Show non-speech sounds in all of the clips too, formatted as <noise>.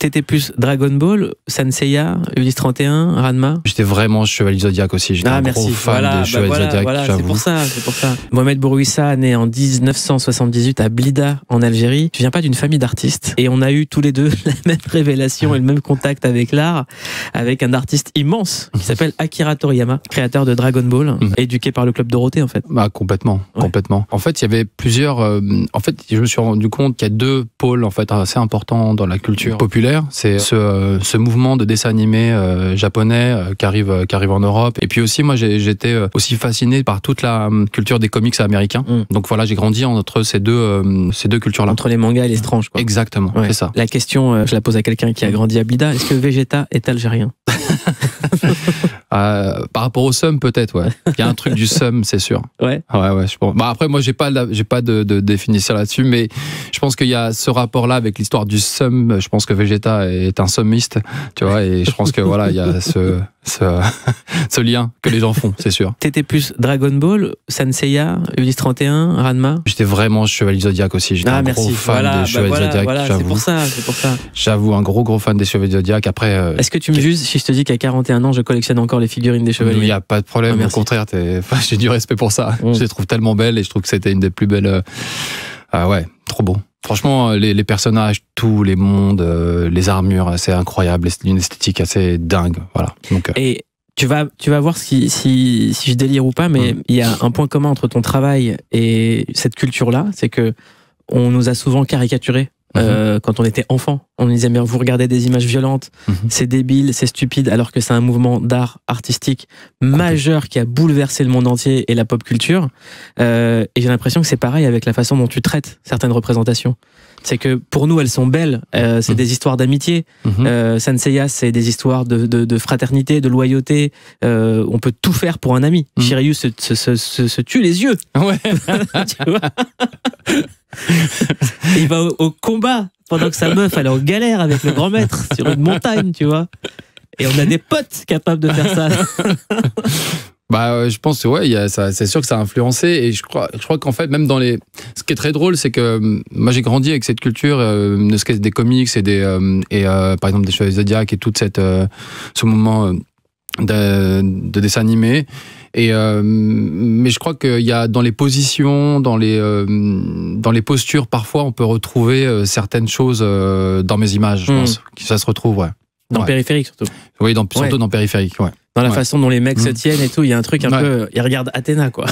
T'étais plus Dragon Ball, Sanseiya, Ulysse 31, Ranma J'étais vraiment Chevalier Zodiac aussi. J'étais ah, un merci. gros fan des bah Chevaliers Zodiac. pour ça, pour Mohamed Bourouissa, né en 1978 à Blida, en Algérie. Tu viens pas d'une famille d'artistes. Et on a eu tous les deux <laughs> la même révélation et le même contact avec l'art, avec un artiste immense qui s'appelle Akira Toriyama, créateur de Dragon Ball, mhm. éduqué par le club Dorothée, en fait. Bah, complètement, complètement. En fait, il y avait plusieurs, euh, en fait, je me suis rendu compte qu'il y a deux pôles, en fait, assez importants dans la culture populaire c'est euh, ce, mouvement de dessin animé euh, japonais euh, qui, arrive, qui arrive en Europe. Et puis aussi, moi, j'étais aussi fasciné par toute la hum, culture des comics américains. Hum. Donc voilà, j'ai grandi entre ces deux, ces deux cultures-là. Entre les mangas et les stranges, quoi. Exactement, c'est ça. La question, je la pose à quelqu'un qui a grandi à Blida. Est-ce que Vegeta est algérien <laughs> Euh, par rapport au sum, peut-être, ouais. <laughs> Il y a un truc du sum, c'est sûr. Ouais. Ouais, ouais. Je pense. Bah, après, moi, j'ai pas, j'ai pas de, de définition là-dessus, mais je pense qu'il y a ce rapport-là avec l'histoire du sum. Je pense que Vegeta est un sommiste, tu vois, et je pense que voilà, il y a ce, ce, <laughs> ce lien que les gens font, c'est sûr. T'étais plus Dragon Ball, Sanseiya, Ulysse 31, Ranma. J'étais vraiment Chevalier Zodiac aussi. J'étais ah, un merci. gros fan des bah Chevaliers Zodiac. c'est pour ça, c'est pour ça. J'avoue, un gros gros fan des Chevaliers Zodiac. Après. Euh, Est-ce que tu me juges si je te dis qu'à 41 ans, je collectionne encore les figurines des chevaliers. Il n'y a pas de problème. Ah, au contraire, <laughs> enfin, j'ai du respect pour ça. Mm. Je les trouve tellement belles et je trouve que c'était une des plus belles. Euh, ah ouais, trop beau. Franchement, euh, les, personnages, tous les mondes, euh, les armures, c'est incroyable. C'est une esthétique assez dingue. Voilà. Donc, Et tu vas, tu vas voir si, si je délire ou pas, mais mm. il y a un point commun entre ton travail et cette culture-là, c'est que on nous a souvent caricaturé Mhm. Euh, quand on était enfant. On disait mais vous regardez des images violentes, mhm. c'est débile, c'est stupide, alors que c'est un mouvement d'art artistique majeur qui a bouleversé le monde entier et la pop culture. Euh, et j'ai l'impression que c'est pareil avec la façon dont tu traites certaines représentations. C'est que pour nous, elles sont belles, euh, c'est mhm. des histoires d'amitié. Euh, Sanseiya, c'est des histoires de, de, de, fraternité, de loyauté. Euh, on peut tout faire pour un ami. Shiryu se, se, se, se tue les yeux. Ouais. <laughs> tu vois <laughs> il va au, combat pendant que sa meuf elle est en galère avec le grand maître sur une montagne, tu vois. Et on a des potes capables de faire ça. <laughs> Bah, euh, je pense, ouais, ça, c'est sûr que ça a influencé. Et je crois, je crois qu'en fait, même dans les. Ce qui est très drôle, c'est que euh, moi, j'ai grandi avec cette culture, euh, ne qu'est des comics et des. et par exemple, des chevaliers zodiac et tout cette, ce moment de, de dessin animé. Et euh, mais je crois qu'il y a dans les positions, dans les euh, dans les postures, parfois on peut retrouver euh, certaines choses euh, dans mes images. Je hmm. pense que ça se retrouve, ouais. Dans périphérique surtout. Oui, dans, surtout dans périphérique, ouais dans la façon dont les mecs se mm. tiennent et tout. Il y a un truc un peu. Ils regardent Athéna, quoi.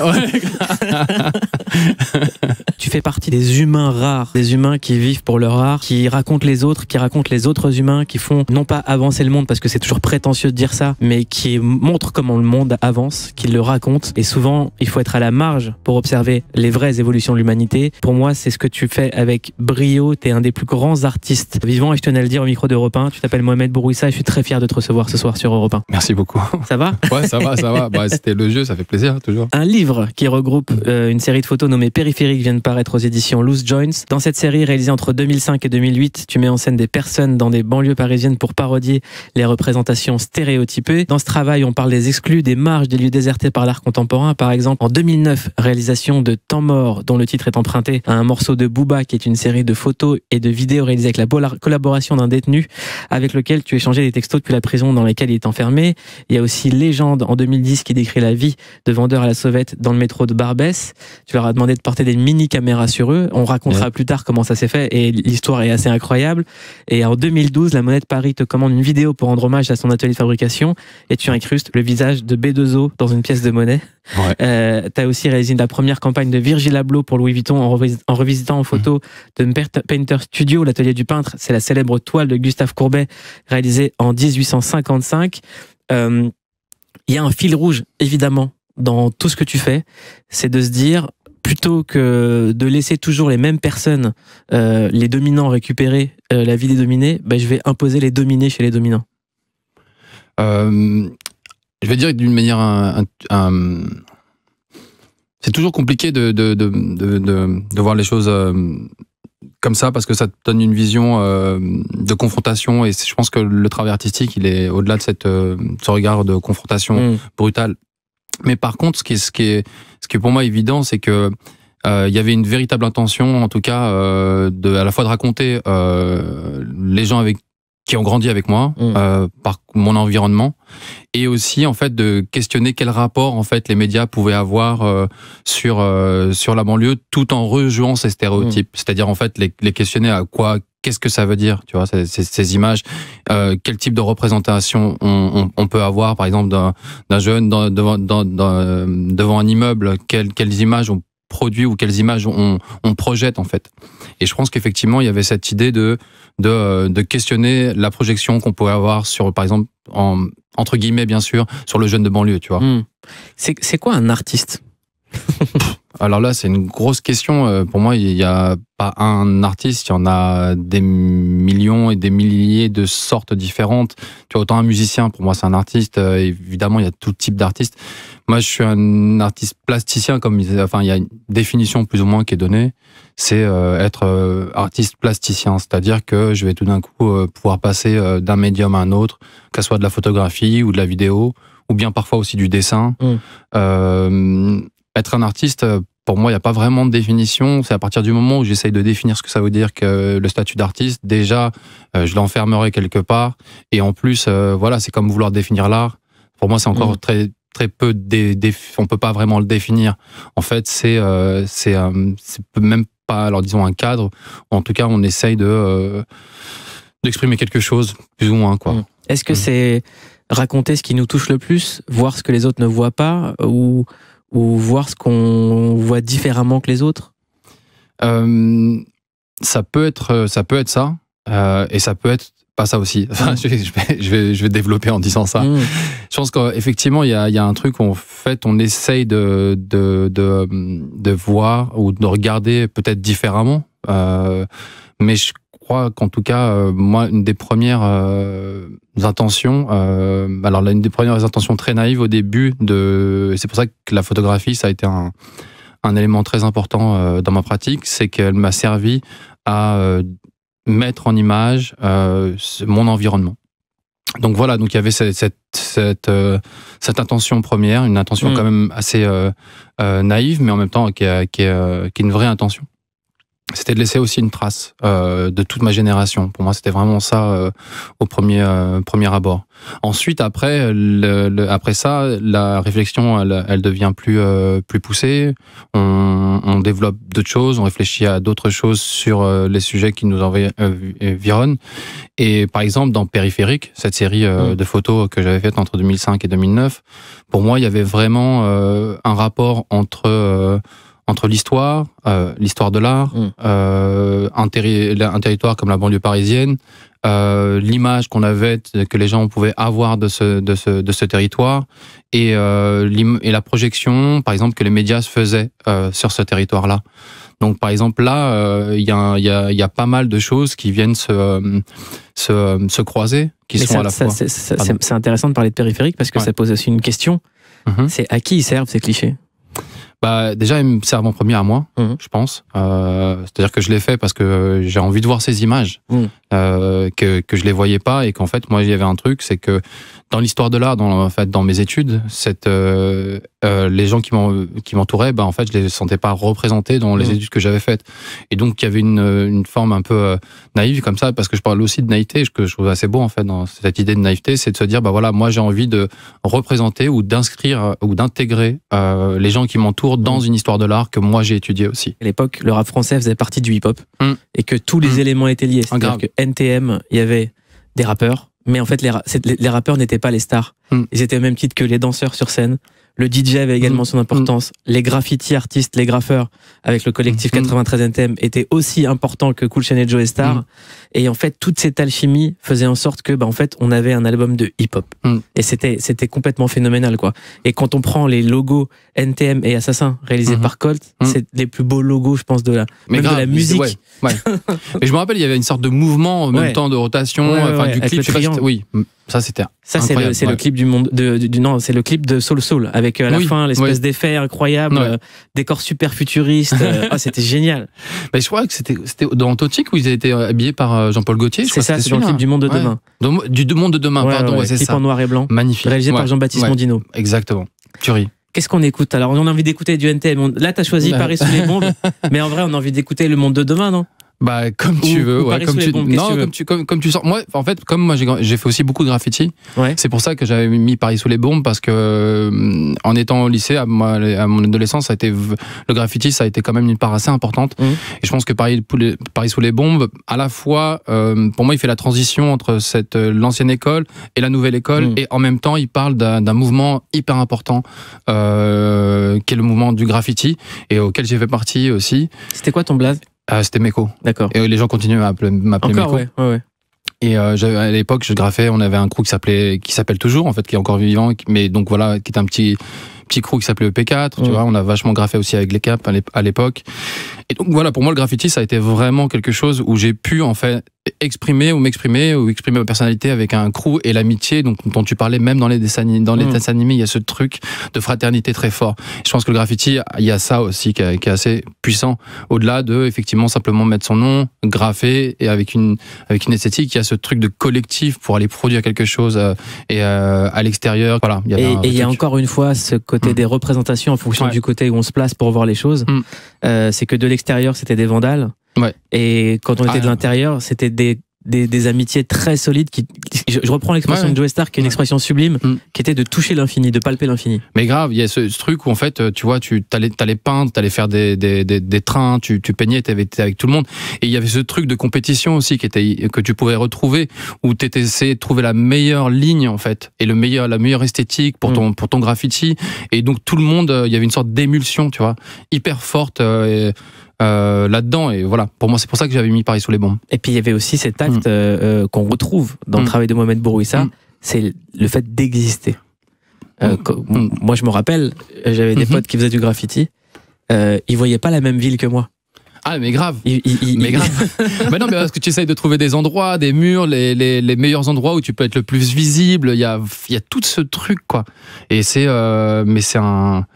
<laughs> tu fais partie des humains rares, des humains qui vivent pour leur art, qui racontent les autres, qui racontent les autres humains, qui font non pas avancer le monde parce que c'est toujours prétentieux de dire ça, mais qui montrent comment le monde avance, qui le racontent. Et souvent, il faut être à la marge pour observer les vraies évolutions de l'humanité. Pour moi, c'est ce que tu fais avec brio. T'es un des plus grands artistes vivants et je tenais à le dire au micro d'Europe 1. Tu t'appelles Mohamed Bourouissa et je suis très fier de te recevoir ce soir sur Europe 1. Merci beaucoup. Ça va Ouais, ça va, ça va. Bah, C'était le jeu, ça fait plaisir, hein, toujours. Un livre qui regroupe euh, une série de photos nommée Périphériques vient de paraître aux éditions Loose Joints. Dans cette série, réalisée entre 2005 et 2008, tu mets en scène des personnes dans des banlieues parisiennes pour parodier les représentations stéréotypées. Dans ce travail, on parle des exclus, des marges, des lieux désertés par l'art contemporain. Par exemple, en 2009, réalisation de Temps mort, dont le titre est emprunté à un morceau de Booba, qui est une série de photos et de vidéos réalisées avec la collaboration d'un détenu avec lequel tu échangeais des textos depuis la prison dans laquelle il est enfermé. Il y a aussi Légende en 2010 qui décrit la vie de vendeur à la sauvette dans le métro de Barbès. Tu leur as demandé de porter des mini caméras sur eux. On racontera plus tard comment ça s'est fait et l'histoire est assez incroyable. Et en 2012, la Monnaie de Paris te commande une vidéo pour rendre hommage à son atelier de fabrication et tu incrustes le visage de B2O dans une pièce de monnaie. Euh, tu as aussi réalisé la première campagne de Virgil Abloh pour Louis Vuitton en, revisitant en mm. photo de Painter Studio, l'atelier du peintre. C'est la célèbre toile de Gustave Courbet réalisée en 1855. Euh, il y a un fil rouge, évidemment, dans tout ce que tu fais, c'est de se dire plutôt que de laisser toujours les mêmes personnes, euh, les dominants récupérer euh, la vie des dominés, bah, je vais imposer les dominés chez les dominants. je vais dire d'une manière, c'est toujours compliqué de de, de, de, de, voir les choses comme ça parce que ça te donne une vision euh, de confrontation et je pense que le travail artistique il est au-delà de cette euh, ce regard de confrontation mm. brutale. Mais par contre, ce qui est ce qui est ce qui est pour moi évident, c'est que euh, il y avait une véritable intention, en tout cas, de, à la fois de raconter les gens avec qui ont grandi avec moi mm. euh, par mon environnement et aussi en fait de questionner quel rapport en fait les médias pouvaient avoir euh, sur euh, sur la banlieue tout en rejouant ces stéréotypes mm. c'est-à-dire en fait les, les questionner à quoi qu'est-ce que ça veut dire tu vois ces, ces, ces images euh, quel type de représentation on, on, peut avoir par exemple d'un jeune dans, devant dans, devant un immeuble quelles, quelles images on produit ou quelles images on, projette en fait. Et je pense qu'effectivement, il y avait cette idée de, de, euh, questionner la projection qu'on pouvait avoir sur, par exemple, entre guillemets bien sûr, sur le jeune de banlieue, tu vois. Hmm. C'est quoi un artiste <laughs> Alors là, c'est une grosse question. Euh, pour moi, il n'y a pas un artiste, il y en a des millions et des milliers de sortes différentes. Tu as autant un musicien, pour moi, c'est un artiste. Euh, évidemment, il y a tout type d'artiste. Moi, je suis un artiste plasticien, comme enfin, il y a une définition plus ou moins qui est donnée. C'est euh, être artiste plasticien, c'est-à-dire que je vais tout d'un coup pouvoir passer d'un médium à un autre, que soit de la photographie ou de la vidéo, ou bien parfois aussi du dessin. Mmh être un artiste, euh, pour moi, il n'y a pas vraiment de définition. C'est à partir du moment où j'essaye de définir ce que ça veut dire que le statut d'artiste, déjà, euh, je l'enfermerai quelque part. Et en plus, euh, voilà, c'est comme vouloir définir l'art. Pour moi, c'est encore mm. très très peu dé, on peut pas vraiment le définir. En fait, c'est c'est même pas alors disons un cadre. En tout cas, on essaye de d'exprimer quelque chose plus ou moins quoi. Mm. Est-ce que mm. c'est raconter ce qui nous touche le plus, voir ce que les autres ne voient pas ou ou voir ce qu'on voit différemment que les autres euh, euh, Ça peut être ça, peut être ça et ça peut être pas ça aussi. <laughs> Mm. je, vais, je, vais, développer en disant ça. Mm. Je pense qu'effectivement, il y a, un truc en fait, on essaye de, de, voir ou de regarder peut-être différemment. Euh, mais je crois qu'en tout cas, euh, moi, une des premières euh, intentions, euh, alors là, une des premières intentions très naïves au début de, c'est pour ça que la photographie, ça a été un, un élément très important dans ma pratique, c'est qu'elle m'a servi à mettre en image mon environnement. Donc voilà, donc il y avait cette cette, intention première, une intention mm. quand même assez naïve, mais en même temps qui qui, est, qui est une vraie intention c'était de laisser aussi une trace euh, de toute ma génération. Pour moi, c'était vraiment ça euh, au premier euh, premier abord. Ensuite, après le, après ça, la réflexion elle, elle devient plus euh, plus poussée. On, on développe d'autres choses, on réfléchit à d'autres choses sur les sujets qui nous environnent. Et par exemple, dans Périphérique, cette série mmh. de photos que j'avais faite entre 2005 et 2009, pour moi, il y avait vraiment un rapport entre entre l'histoire, euh, l'histoire de l'art, mm. euh, un, territoire comme la banlieue parisienne, euh, l'image qu'on avait, que les gens pouvaient avoir de ce, de ce, territoire, et, et, la projection, par exemple, que les médias se faisaient sur ce territoire-là. Donc, par exemple, là, il y a, pas mal de choses qui viennent se, croiser, qui sont à la fois. C'est intéressant de parler de périphérique parce que ça pose aussi une question. Mm-hmm. C'est à qui ils servent ces clichés bah, Déjà, ils me servent en premier à moi, mhm. je pense. Euh, c'est-à-dire que je l'ai fait parce que j'ai envie de voir ces images, mhm. euh, que, que je les voyais pas et qu'en fait, moi, il y avait un truc, c'est que dans l'histoire de l'art, dans, en fait, dans mes études, cette, euh, euh, les gens qui m'entouraient, ben en fait, je les sentais pas représentés dans les mm. études que j'avais faites. Et donc, il y avait une, une forme un peu euh, naïve comme ça, parce que je parle aussi de naïveté, que je trouve assez beau, en fait, dans cette idée de naïveté, c'est de se dire, bah voilà, moi, j'ai envie de représenter ou d'inscrire ou d'intégrer les gens qui m'entourent dans mm. une histoire de l'art que moi, j'ai étudiée aussi. À l'époque, le rap français faisait partie du hip-hop mm. et que tous les éléments étaient liés. Ah, C'est-à-dire que NTM, il y avait des rappeurs, mais en fait, les, les rappeurs n'étaient pas les stars. Hmm. Ils étaient au même titre que les danseurs sur scène. Le DJ avait également mm. son importance. Mm. Les graffitis artistes, les graffeurs, avec le collectif 93 NTM, étaient aussi importants que Cool Chain et Joe Star. Mm. Et en fait, toute cette alchimie faisait en sorte que, bah, en fait, on avait un album de hip-hop. Et c'était, c'était complètement phénoménal, quoi. Et quand on prend les logos NTM et Assassin, réalisés mm-hmm. par Colt, c'est les plus beaux logos, je pense, de la, mais même de la musique. <laughs> je me rappelle, il y avait une sorte de mouvement en même temps de rotation, enfin, du clip. oui. Ça, c'était Ça, c'est le, clip du monde. De, du, du, non, c'est le clip de Soul Soul avec à euh, la fin l'espèce d'effet incroyable, euh, décor super futuriste. Euh, <laughs> oh, c'était génial. Mais je crois que c'était dans Antotique où ils étaient habillés par Jean-Paul Gaultier. C'est ça, c'est le clip du monde de demain. Du, monde de demain, pardon, c'est ça. en noir et blanc. Magnifique. Réalisé par Jean-Baptiste Mondino. Exactement. Curie. Qu'est-ce qu'on écoute Alors, on a envie d'écouter du NTM. Là, t'as choisi Paris sous les bombes, <laughs> mais en vrai, on a envie d'écouter Le Monde de demain, non bah comme tu veux, ouais, comme tu, non, comme tu comme, tu sens. Moi, en fait, comme moi j'ai fait aussi beaucoup de graffiti. C'est pour ça que j'avais mis Paris sous les bombes parce que euh, en étant au lycée, à, mon adolescence, ça a été le graffiti, ça a été quand même une part assez importante. Mmh. Et je pense que Paris, Paris sous les bombes, à la fois, euh, pour moi, il fait la transition entre cette euh, l'ancienne école et la nouvelle école, mmh. et en même temps, il parle d'un mouvement hyper important euh, qui est le mouvement du graffiti et auquel j'ai fait partie aussi. C'était quoi ton blaze ah, c'était Meko. D'accord. Et les gens continuent à m'appeler Meko. Ouais, ouais, ouais. Et euh, à l'époque, je graffais. On avait un crew qui s'appelait, qui s'appelle toujours en fait, qui est encore vivant, mais donc voilà, qui est un petit petit crew qui s'appelait EP4. Tu vois, on a vachement graffé aussi avec les caps à l'époque. Et donc voilà, pour moi, le graffiti, ça a été vraiment quelque chose où j'ai pu en fait exprimer ou m'exprimer ou exprimer ma personnalité avec un crew et l'amitié donc dont tu parlais même dans les dessins dans les mm. animés il y a ce truc de fraternité très fort je pense que le graffiti il y a ça aussi qui, est assez puissant au-delà de effectivement simplement mettre son nom graffer et avec une avec une esthétique il y a ce truc de collectif pour aller produire quelque chose euh, et euh, à l'extérieur voilà et il y a encore une fois ce côté mm. des représentations en fonction du côté où on se place pour voir les choses mm. euh, c'est que de l'extérieur c'était des vandales et quand on était de ah. l'intérieur, c'était des, des, des, amitiés très solides. Qui, je, reprends l'expression de Joe Star, qui est une expression sublime, mm. qui était de toucher l'infini, de palper l'infini. Mais grave, il y a ce, truc où en fait, euh, tu vois, tu allais, t'allais peindre, t'allais faire des, des trains, tu, tu peignais, tu avec, avec tout le monde. Et il y avait ce truc de compétition aussi qui était, que tu pouvais retrouver, où tu essayais de trouver la meilleure ligne en fait, et le meilleur, la meilleure esthétique pour mm. ton, pour ton graffiti. Et donc tout le monde, euh, il y avait une sorte d'émulsion, tu vois, hyper forte. Euh, et, euh, là-dedans. Et voilà, pour moi, c'est pour ça que j'avais mis Paris sous les bombes. Et puis il y avait aussi cet acte mm. euh, euh, qu'on retrouve dans le mm. travail de Mohamed Bourouissa, mm. c'est le fait d'exister. moi, je me rappelle, j'avais des mm-hmm. potes qui faisaient du graffiti. ils voyaient pas la même ville que moi. Ah mais grave, mais grave. <laughs> mais non mais parce que tu essayes de trouver des endroits, des murs, les, les, les meilleurs endroits où tu peux être le plus visible. Il y a il y a tout ce truc quoi. Et c'est mais c'est un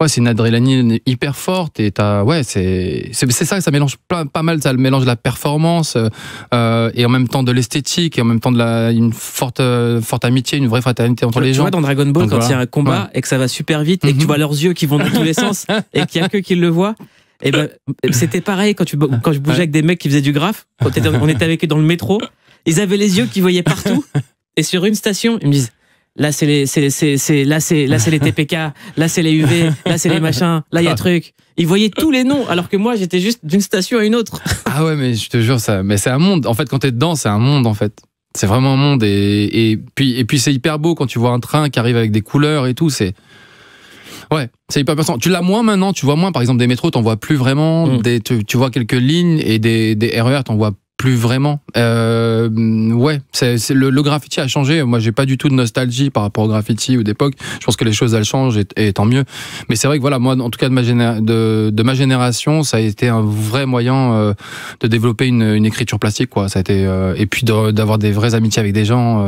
Ouais, c'est une adrénaline hyper forte et t'as ouais, c'est c'est ça, ça mélange plein, pas mal, ça le mélange de la performance euh, euh, et en même temps de l'esthétique et en même temps de la une forte euh, forte amitié, une vraie fraternité entre les gens. Tu vois dans Dragon Ball quand il y a un combat et que ça va super vite et que tu mhm. vois leurs yeux qui vont dans tous les sens <laughs> et qu'il y a que qui le voient. Et eh ben c'était pareil quand tu quand je bougeais avec des mecs qui faisaient du graphe, on était, on était avec eux dans le métro, ils avaient les yeux qui voyaient partout <laughs> et sur une station, ils me disent là c'est les, les TPK, là c'est les UV, là c'est les machins, là il y a ah. truc. Ils voyaient tous les noms, alors que moi j'étais juste d'une station à une autre. Ah ouais, mais je te jure ça, mais c'est un monde. En fait, quand t'es dedans, c'est un monde en fait. C'est vraiment un monde et, puis c'est hyper beau quand tu vois un train qui arrive avec des couleurs et tout. C'est Ouais, c'est hyper intéressant. Tu l'as moins maintenant, tu vois moins. Par exemple, des métros, t'en vois plus vraiment. Mm. tu, vois quelques lignes et des, des RER, e t'en vois plus vraiment. Euh, ouais, c'est le, le, graffiti a changé. Moi, j'ai pas du tout de nostalgie par rapport au graffiti ou d'époque. Je pense que les choses elles changent et, tant mieux. Mais c'est vrai que voilà, moi, en tout cas de ma, de ma génération, ça a été un vrai moyen euh, de développer une, écriture plastique, quoi. Ça a été euh, et puis d'avoir des vraies amitiés avec des gens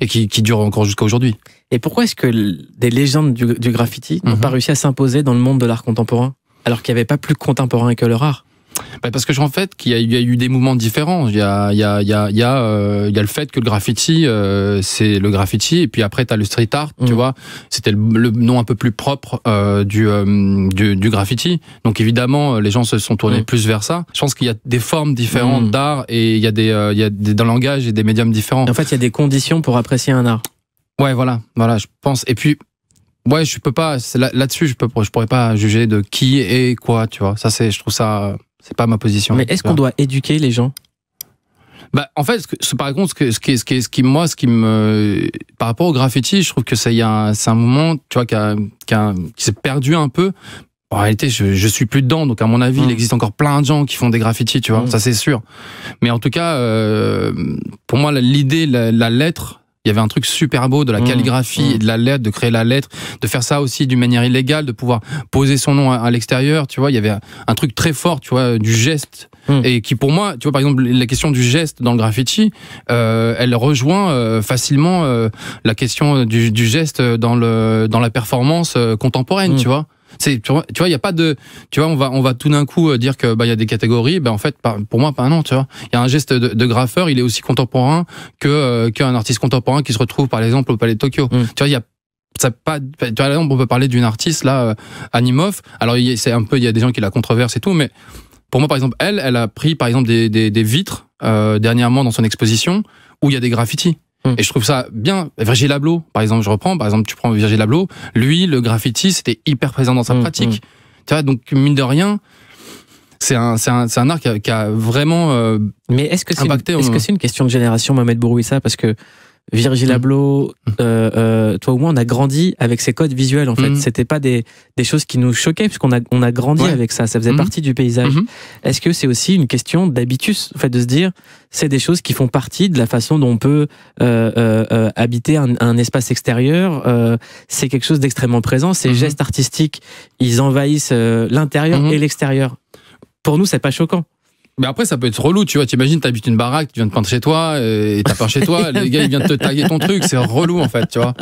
et qui, durent encore jusqu'à aujourd'hui. Et pourquoi est-ce que des légendes du, graffiti n'ont mhm. pas réussi à s'imposer dans le monde de l'art contemporain alors qu'il n'y avait pas plus contemporain que leur art bah, parce que je en fait qu'il y, a eu des mouvements différents. Il y a, il il le fait que le graffiti, euh, c'est le graffiti, et puis après tu as le street art, tu mm. vois. C'était le, nom un peu plus propre euh, euh, du, du, graffiti. Donc évidemment, les gens se sont tournés mm. plus vers ça. Je pense qu'il y a des formes différentes mm. d'art et il y a des, il y a des, langage et des médiums différents. en fait, il y a des conditions pour apprécier un art. Ouais, voilà, voilà, je pense. Et puis, Ouais, je peux pas. Là-dessus, je peux, je pourrais pas juger de qui et quoi, tu vois. Ça, c'est, je trouve ça c'est pas ma position. Mais est-ce qu'on doit éduquer les gens bah, en fait, ce, par contre, ce, que, qui, ce, qui, moi, ce qui me, par rapport au graffiti, je trouve que c'est un, moment, tu vois, qui, qui, s'est perdu un peu, en réalité, je, je suis plus dedans, donc à mon avis, il mmh. existe encore plein de gens qui font des graffitis, tu vois, mmh. ça c'est sûr. Mais en tout cas, euh, pour moi, l'idée, la, lettre, il y avait un truc super beau de la mmh, calligraphie mmh. de la lettre, de créer la lettre, de faire ça aussi d'une manière illégale, de pouvoir poser son nom à, l'extérieur. Tu vois, il y avait un truc très fort, tu vois, du geste. Mmh. Et qui pour moi, tu vois, par exemple, la question du geste dans le graffiti, euh, elle rejoint euh, facilement euh, la question du, du, geste dans, le, dans la performance contemporaine, tu vois. C'est tu vois, il y a pas de tu vois, on va on va tout d'un coup euh, dire que bah il y a des catégories, bah en fait pour moi pas non, tu vois. Il y a un geste de, graffeur, il est aussi contemporain que euh, qu'un artiste contemporain qui se retrouve par exemple au Palais de Tokyo. Mm. Tu vois, il y a pas tu vois, on peut parler d'une artiste là euh, Animoff. Alors c'est un peu il y a des gens qui la controversent et tout mais pour moi, par exemple, elle, elle a pris, par exemple, des, vitres dernièrement dans son exposition où il y a des graffitis. Mm. Et je trouve ça bien. Virgil Abloh, par exemple, je reprends, par exemple, tu prends Virgil Abloh, lui, le graffiti, c'était hyper présent dans sa mm, pratique. Mm. Tu vois, donc mine de rien, c'est un, c'est un, un art qui a, vraiment euh, Mais est-ce que c'est, est-ce euh, que c'est une question de génération, Mohamed Bourouissa Parce que Virgil mm. Abloh, euh, euh, toi ou moi, on a grandi avec ces codes visuels en fait. Mm. C'était pas des, des, choses qui nous choquaient puisqu'on a on a grandi avec ça. Ça faisait mm. partie du paysage. Mm-hmm. Est-ce que c'est aussi une question d'habitus, en fait, de se dire c'est des choses qui font partie de la façon dont on peut euh, euh, euh, habiter un, un, espace extérieur. c'est quelque chose d'extrêmement présent. Ces mm-hmm. gestes artistiques, ils envahissent l'intérieur mm-hmm. et l'extérieur. Pour nous, c'est pas choquant. Mais après, ça peut être relou, tu vois. T'imagines, t'habites une baraque, tu viens de peindre chez toi, euh, et t'as peint chez toi, <laughs> les gars, ils viennent te taguer ton truc, c'est relou, en fait, tu vois.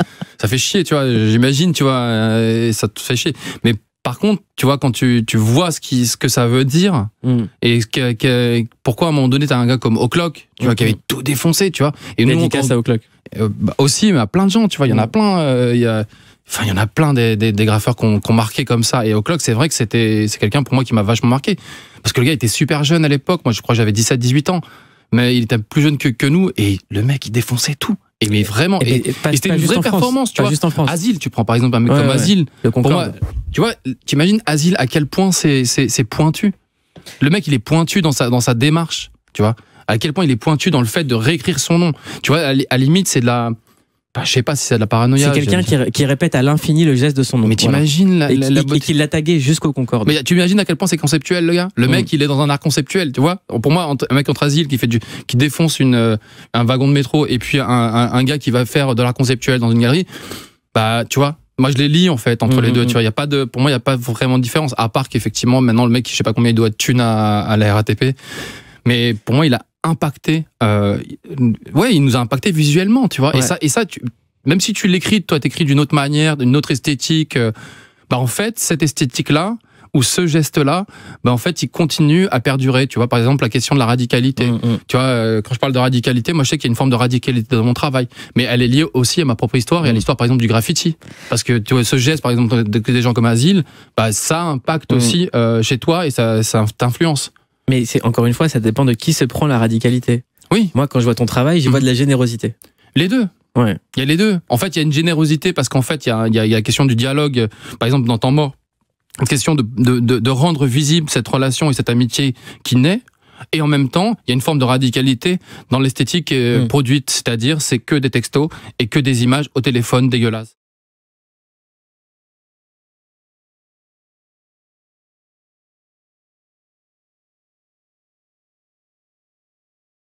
Ça fait chier, tu vois. J'imagine, tu vois, euh, ça te fait chier. Mais par contre, tu vois, quand tu, tu vois ce, qui, ce que ça veut dire, mm. et que, pourquoi à un moment donné, t'as un gars comme O'Clock, tu vois, qui avait tout défoncé, tu vois. Et nous, on, à O'Clock. Euh, bah, aussi, mais à plein de gens, tu vois. Il y en a mm. plein, il y a Enfin, il y en a plein des, des, graffeurs qu'on qu marquait comme ça. Et O'Clock, c'est vrai que c'était c'est quelqu'un pour moi qui m'a vachement marqué. Parce que le gars était super jeune à l'époque. Moi, je crois que j'avais 17-18 ans. Mais il était plus jeune que, que nous. Et le mec, il défonçait tout. Et mais vraiment, et, c'était une vraie performance, tu vois. Asile, tu prends par exemple un mec comme Asile. Le pour tu vois, t'imagines Asile à quel point c'est pointu. Le mec, il est pointu dans sa, dans sa démarche, tu vois. À quel point il est pointu dans le fait de réécrire son nom. Tu vois, à, à limite, c'est de la bah, je sais pas si c'est de la paranoïa. C'est quelqu'un qui, répète à l'infini le geste de son nom. Mais t'imagines imagines la, et, qu'il qui l'a tagué jusqu'au Concorde. Mais tu imagines à quel point c'est conceptuel le gars. Le mm. mec il est dans un art conceptuel, tu vois. Pour moi un mec entre asile qui qui défonce une, euh, un wagon de métro et puis un, gars qui va faire de l'art conceptuel dans une galerie, bah tu vois, moi je les lis en fait entre les mm, mm, deux tu vois y a pas de pour moi il y a pas vraiment de différence à part qu'effectivement maintenant le mec je sais pas combien il doit de thunes à, à la RATP mais pour moi il a impacté. Euh, ouais, il nous a impacté visuellement, tu vois. Et ça, et ça tu, même si tu l'écris, toi, t'écris d'une autre manière, d'une autre esthétique, euh, bah en fait, cette esthétique-là, ou ce geste-là, ben en fait, il continue à perdurer. Tu vois, par exemple, la question de la radicalité. Mm, mm. Tu vois, euh, quand je parle de radicalité, moi, je sais qu'il y a une forme de radicalité dans mon travail, mais elle est liée aussi à ma propre histoire et à mm. l'histoire, par exemple, du graffiti. Parce que tu vois, ce geste, par exemple, de, des gens comme Asile, bah, ça impacte aussi euh, chez toi et ça, ça t'influence. Mais c'est encore une fois, ça dépend de qui se prend la radicalité. Oui. Moi, quand je vois ton travail, j'y mhm. vois de la générosité. Les deux. Ouais. Il y a les deux. En fait, il y a une générosité parce qu'en fait, il y a, la question du dialogue, par exemple, dans Temps mort. Une question de, de, rendre visible cette relation et cette amitié qui naît, et en même temps, il y a une forme de radicalité dans l'esthétique euh, mm. produite, c'est-à-dire c'est que des textos et que des images au téléphone dégueulasses.